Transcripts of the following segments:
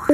Hey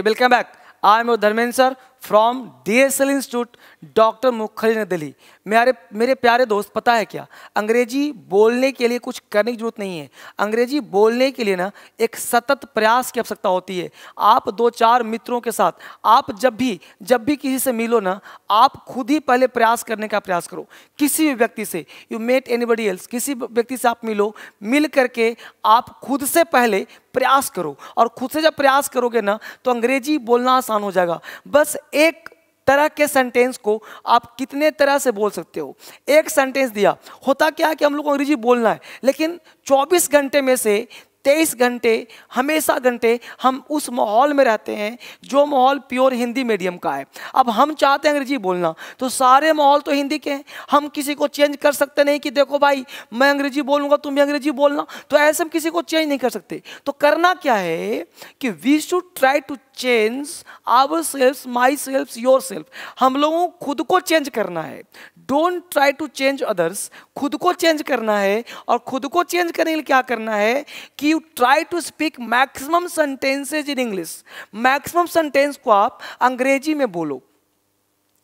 welcome back I am Dharmendra sir from D S L institute doctor Mukherjee ने दिल्ली मेरे मेरे प्यारे दोस्त पता है क्या अंग्रेजी बोलने के लिए कुछ करने की जरूरत नहीं है अंग्रेजी बोलने के लिए ना एक सतत प्रयास की आवश्यकता होती है आप दो चार मित्रों के साथ आप जब भी जब भी किसी से मिलो ना आप खुद ही पहले प्रयास करने का प्रयास करो किसी भी व्यक्ति से यू मेट एनीबडी एल्स किसी व्यक्ति से आप मिलो मिल करके आप खुद से पहले प्रयास करो और खुद से जब प्रयास करोगे ना तो अंग्रेजी बोलना आसान हो जाएगा बस एक तरह के सेंटेंस को आप कितने तरह से बोल सकते हो एक सेंटेंस दिया होता क्या है कि हम लोग को अंग्रेजी बोलना है लेकिन 24 घंटे में से तेईस घंटे हमेशा घंटे हम उस माहौल में रहते हैं जो माहौल प्योर हिंदी मीडियम का है अब हम चाहते हैं अंग्रेजी बोलना तो सारे माहौल तो हिंदी के हैं हम किसी को चेंज कर सकते नहीं कि देखो भाई मैं अंग्रेजी बोलूँगा तुम भी अंग्रेजी बोलना तो ऐसे हम किसी को चेंज नहीं कर सकते तो करना क्या है कि we should try to change our self my self your self हम लोगों को खुद को चेंज करना है don't try to change others खुद को चेंज करना है और खुद को चेंज करने के लिए क्या करना है कि you try to speak maximum sentences in English maximum sentence को आप अंग्रेजी में बोलो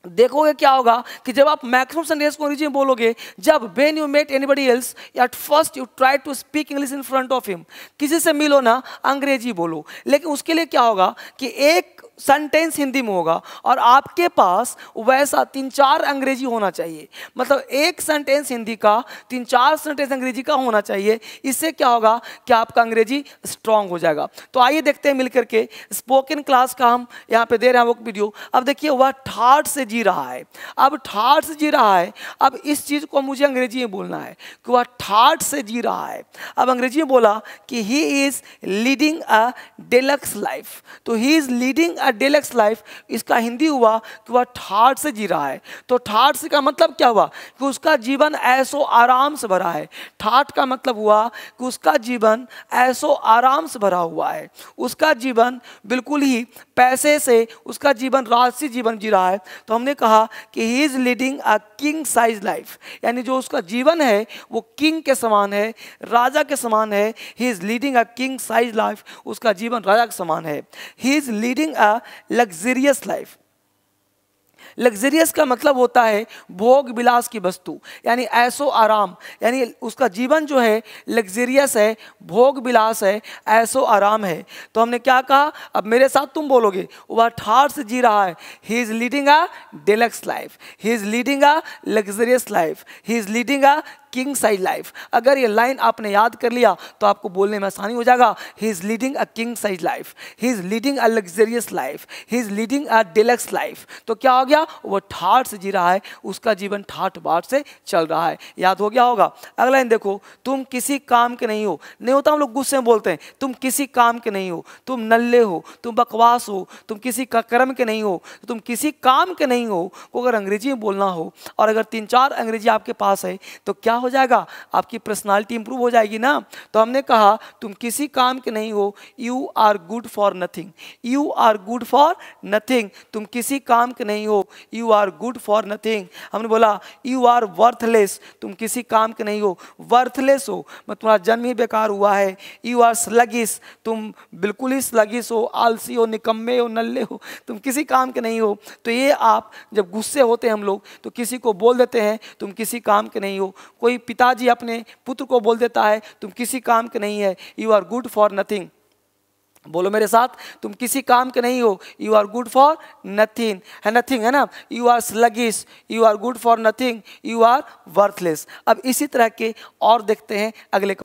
देखोगे क्या होगा कि जब आप मैक्सिमम संदेश को अंग्रेजी में बोलोगे जब when you met anybody else at first you try to speak English in front of him किसी से मिलो ना अंग्रेजी बोलो लेकिन उसके लिए क्या होगा कि एक सेंटेंस हिंदी में होगा और आपके पास वैसा तीन चार अंग्रेजी होना चाहिए मतलब एक सेंटेंस हिंदी का तीन चार सेंटेंस अंग्रेजी का होना चाहिए इससे क्या होगा कि आपका अंग्रेजी स्ट्रांग हो जाएगा तो आइए देखते हैं मिल करके स्पोकन क्लास का हम यहाँ पे दे रहे हैं वो वीडियो अब देखिए वह ठाठ से जी रहा है अब ठाठ से जी रहा है अब इस चीज़ को मुझे अंग्रेजी में बोलना है कि वह ठाठ से जी रहा है अब अंग्रेजी में बोला कि he is leading a deluxe life तो he is leading a a deluxe life इसका हिंदी हुआ कि वह ठाट से जी रहा है तो ठाट से का मतलब क्या हुआ कि उसका जीवन ऐसो आराम से भरा है ठाट का मतलब हुआ कि उसका जीवन ऐसो आराम से भरा हुआ है उसका जीवन बिल्कुल ही पैसे से उसका जीवन राजसी जीवन जी रहा है तो हमने कहा कि he is leading a king size life यानी जो उसका जीवन है वो किंग के समान है राजा के समान है he is leading a king size life उसका जीवन राजा के समान है he is leading a luxurious life luxurious का मतलब होता है भोग विलास की वस्तु यानी ऐसो आराम यानी उसका जीवन जो है लग्जरियस है भोग विलास है ऐसो आराम है तो हमने क्या कहा अब मेरे साथ तुम बोलोगे वह ठार से जी रहा है he is leading a deluxe life he is leading a luxurious life he is leading a king size life अगर ये लाइन आपने याद कर लिया तो आपको बोलने में आसानी हो जाएगा he is leading a king size life he is leading a luxurious life he is leading a deluxe life तो क्या हो गया वो ठाट से जी रहा है उसका जीवन ठाट बाट से चल रहा है याद हो गया होगा अगला लाइन देखो तुम किसी काम के नहीं हो नहीं होता हम लोग गुस्से में बोलते हैं तुम किसी काम के नहीं हो तुम नल्ले हो तुम बकवास हो तुम किसी का कर्म के नहीं हो तुम किसी काम के नहीं हो को अगर अंग्रेजी में बोलना हो और अगर तीन चार अंग्रेजी आपके पास है तो क्या हो जाएगा आपकी पर्सनालिटी इंप्रूव हो जाएगी ना तो हमने कहा तुम किसी काम के नहीं हो you are good for nothing you are good for nothing तुम किसी काम के नहीं हो you are good for nothing हमने बोला यू आर वर्थलेस तुम किसी काम के नहीं हो वर्थलेस हो मैं तुम्हारा जन्म ही बेकार हुआ है यू आर स्लगिस तुम बिल्कुल ही स्लगिस हो आलसी हो निकम्मे हो नल्ले हो तुम किसी काम के नहीं हो तो ये आप जब गुस्से होते हैं हम लोग तो किसी को बोल देते हैं तुम किसी काम के नहीं हो कोई कोई पिताजी अपने पुत्र को बोल देता है तुम किसी काम के नहीं है you are good for nothing बोलो मेरे साथ तुम किसी काम के नहीं हो you are good for nothing है नथिंग है ना you are sluggish you are good for nothing you are worthless अब इसी तरह के और देखते हैं अगले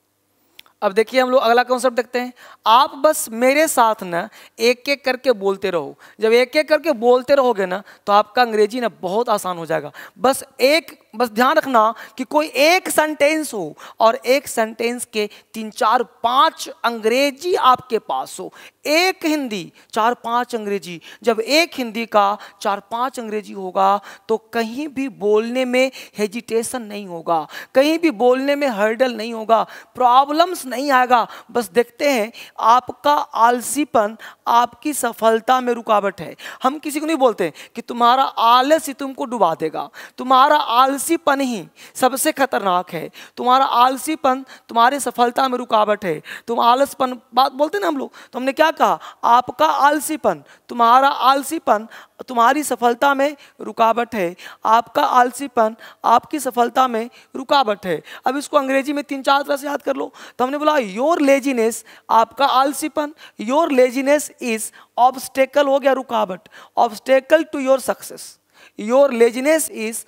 अब देखिए हम लोग अगला कॉन्सेप्ट देखते हैं आप बस मेरे साथ ना एक एक करके बोलते रहो जब एक एक करके बोलते रहोगे ना तो आपका अंग्रेजी ना बहुत आसान हो जाएगा बस एक बस ध्यान रखना कि कोई एक सेंटेंस हो और एक सेंटेंस के तीन चार पांच अंग्रेजी आपके पास हो एक हिंदी चार पांच अंग्रेजी जब एक हिंदी का चार पांच अंग्रेजी होगा तो कहीं भी बोलने में हेजिटेशन नहीं होगा कहीं भी बोलने में हर्डल नहीं होगा प्रॉब्लम्स नहीं आएगा बस देखते हैं आपका आलसीपन आपकी सफलता में रुकावट है हम किसी को नहीं बोलते कि तुम्हारा आलस ही तुमको डुबा देगा तुम्हारा आलस आलसीपन ही सबसे खतरनाक है तुम्हारा आलसीपन तुम्हारी सफलता में रुकावट है तुम आलसपन बात बोलते ना हम लोग तो हमने क्या कहा आपका आलसीपन तुम्हारा आलसीपन तुम्हारी सफलता में रुकावट है आपका आलसीपन आपकी सफलता में रुकावट है अब इसको अंग्रेजी में तीन चार तरह से याद कर लो तो हमने बोला योर लेजीनेस आपका आलसीपन योर लेजीनेस इज ऑब्स्टेकल हो गया रुकावट obstacle to your success your laziness is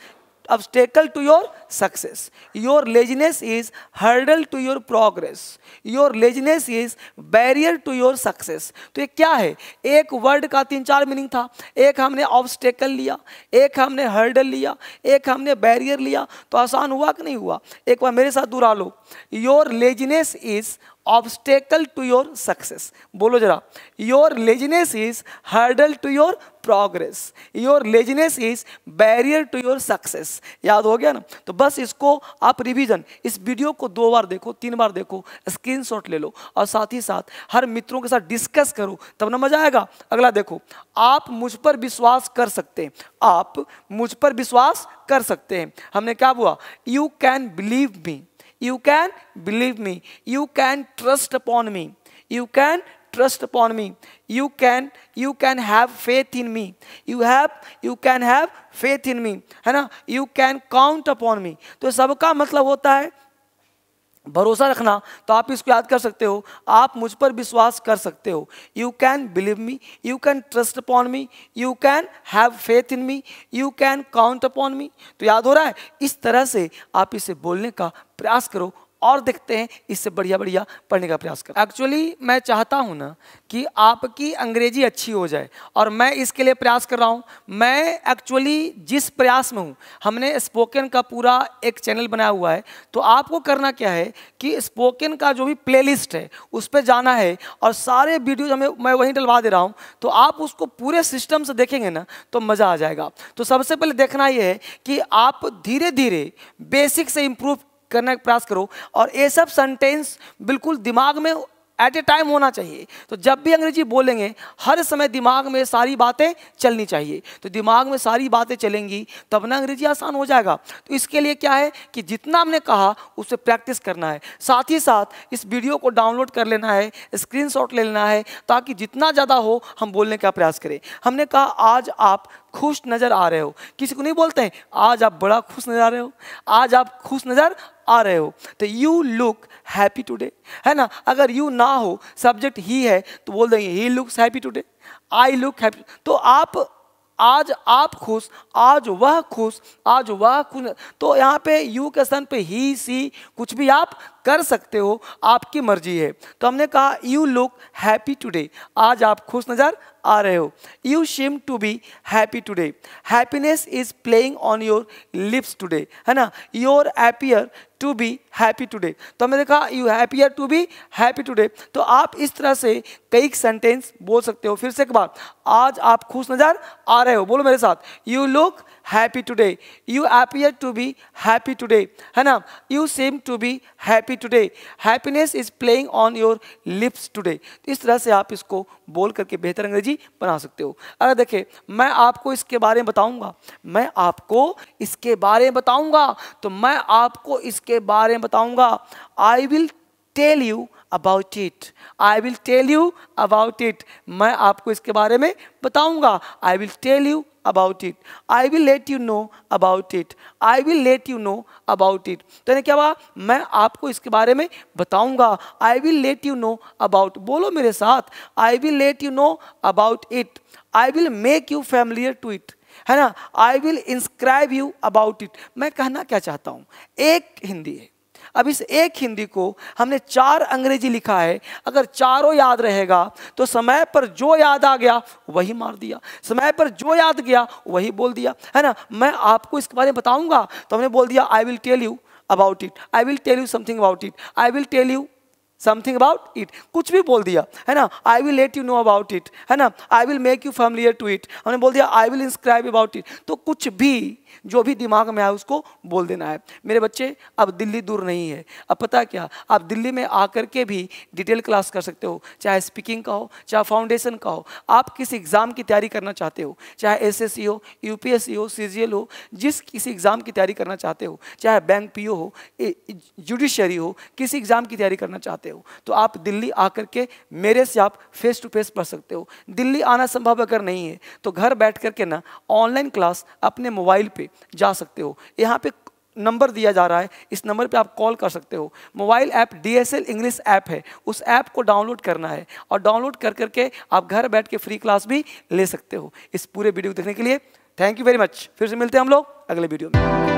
obstacle to your success. Your laziness is hurdle to your progress. Your laziness is barrier to your success. तो ये क्या है एक वर्ड का तीन चार मीनिंग था एक हमने ऑब्स्टेकल लिया एक हमने हर्डल लिया एक हमने बैरियर लिया तो आसान हुआ कि नहीं हुआ एक बार मेरे साथ दोहरा लो your laziness is obstacle to your success बोलो जरा your laziness is hurdle to your progress your laziness is barrier to your success याद हो गया ना तो बस इसको आप रिवीजन इस वीडियो को दो बार देखो तीन बार देखो स्क्रीनशॉट ले लो और साथ ही साथ हर मित्रों के साथ डिस्कस करो तब ना मजा आएगा अगला देखो आप मुझ पर विश्वास कर सकते हैं आप मुझ पर विश्वास कर सकते हैं हमने क्या हुआ you can believe me you can believe me you can trust upon me you can trust upon me you can you can have faith in me you have you can have faith in me है ना you can count upon me तो सबका मतलब होता है भरोसा रखना तो आप इसको याद कर सकते हो आप मुझ पर विश्वास कर सकते हो you can believe me you can trust upon me you can have faith in me you can count upon me तो याद हो रहा है इस तरह से आप इसे बोलने का प्रयास करो और देखते हैं इससे बढ़िया बढ़िया पढ़ने का प्रयास करें एक्चुअली मैं चाहता हूँ ना कि आपकी अंग्रेजी अच्छी हो जाए और मैं इसके लिए प्रयास कर रहा हूँ मैं एक्चुअली जिस प्रयास में हूँ हमने स्पोकन का पूरा एक चैनल बनाया हुआ है तो आपको करना क्या है कि स्पोकन का जो भी प्ले है उस पर जाना है और सारे वीडियोज हमें मैं वहीं डलवा दे रहा हूँ तो आप उसको पूरे सिस्टम से देखेंगे ना तो मज़ा आ जाएगा तो सबसे पहले देखना ये है कि आप धीरे धीरे बेसिक से इम्प्रूव करने का प्रयास करो और ये सब सेंटेंस बिल्कुल दिमाग में एट ए टाइम होना चाहिए तो जब भी अंग्रेजी बोलेंगे हर समय दिमाग में सारी बातें चलनी चाहिए तो दिमाग में सारी बातें चलेंगी तब ना अंग्रेजी आसान हो जाएगा तो इसके लिए क्या है कि जितना हमने कहा उसे प्रैक्टिस करना है साथ ही साथ इस वीडियो को डाउनलोड कर लेना है स्क्रीन ले लेना है ताकि जितना ज़्यादा हो हम बोलने का प्रयास करें हमने कहा आज आप खुश नज़र आ रहे हो किसी को नहीं बोलते हैं आज आप बड़ा खुश नज़र आ रहे हो आज आप खुश नज़र आ रहे हो तो यू लुक हैप्पी टुडे है ना अगर यू ना हो सब्जेक्ट ही है तो बोल देंगे he looks happy today I look happy तो आप आज आप खुश आज वह खुश आज वह खुश तो यहाँ पे यू के स्थान पे ही सी कुछ भी आप कर सकते हो आपकी मर्जी है तो हमने कहा यू लुक हैप्पी टुडे आज आप खुश नज़र आ रहे हो you seem to be happy today happiness is playing on your lips today है ना your appear to be happy today तो हमने देखा you happier to be happy today तो आप इस तरह से कई सेंटेंस बोल सकते हो फिर से एक बार आज आप खुश नज़र आ रहे हो बोलो मेरे साथ you look happy today you appear to be happy today है ना you seem to be happy today happiness is playing on your lips today इस तरह से आप इसको बोल करके बेहतर अंग्रेजी बना सकते हो अगर देखिए मैं आपको इसके बारे में बताऊंगा मैं आपको इसके बारे में बताऊंगा तो मैं आपको इसके बारे में बताऊंगा I will tell you about it I will tell you about it मैं आपको इसके बारे में बताऊंगा I will tell you about it I will let you know about it I will let you know about it तो यानी क्या हुआ मैं आपको इसके बारे में बताऊंगा I will let you know about बोलो मेरे साथ I will let you know about it I will make you familiar to it है ना I will inscribe you about it मैं कहना क्या चाहता हूँ एक हिंदी है अब इस एक हिंदी को हमने चार अंग्रेजी लिखा है अगर चारों याद रहेगा तो समय पर जो याद आ गया वही मार दिया समय पर जो याद गया वही बोल दिया है ना मैं आपको इसके बारे में बताऊंगा तो हमने बोल दिया I will tell you about it I will tell you something about it I will tell you something about it कुछ भी बोल दिया है ना I will let you know about it है ना I will make you familiar to it हमने बोल दिया I will inscribe about it तो कुछ भी जो भी दिमाग में आए उसको बोल देना है मेरे बच्चे अब दिल्ली दूर नहीं है अब पता क्या आप दिल्ली में आकर के भी डिटेल क्लास कर सकते हो चाहे स्पीकिंग का हो चाहे फाउंडेशन का हो आप किस एग्ज़ाम की तैयारी करना चाहते हो चाहे एस एस सी हो यू पी एस सी हो सी जी एल हो जिस किसी एग्ज़ाम की तैयारी करना चाहते हो चाहे बैंक पी ओ हो जुडिशरी हो किसी एग्ज़ाम की तैयारी करना चाहते हो चाहते हो तो आप दिल्ली आकर के मेरे से आप फेस टू फेस पढ़ सकते हो दिल्ली आना संभव अगर नहीं है तो घर बैठ करके ना ऑनलाइन क्लास अपने मोबाइल पे जा सकते हो यहाँ पे नंबर दिया जा रहा है इस नंबर पे आप कॉल कर सकते हो mobile app D S English app है उस ऐप को डाउनलोड करना है और डाउनलोड कर करके आप घर बैठ के फ्री क्लास भी ले सकते हो इस पूरे वीडियो को देखने के लिए थैंक यू वेरी मच फिर से मिलते हैं हम लोग अगले वीडियो में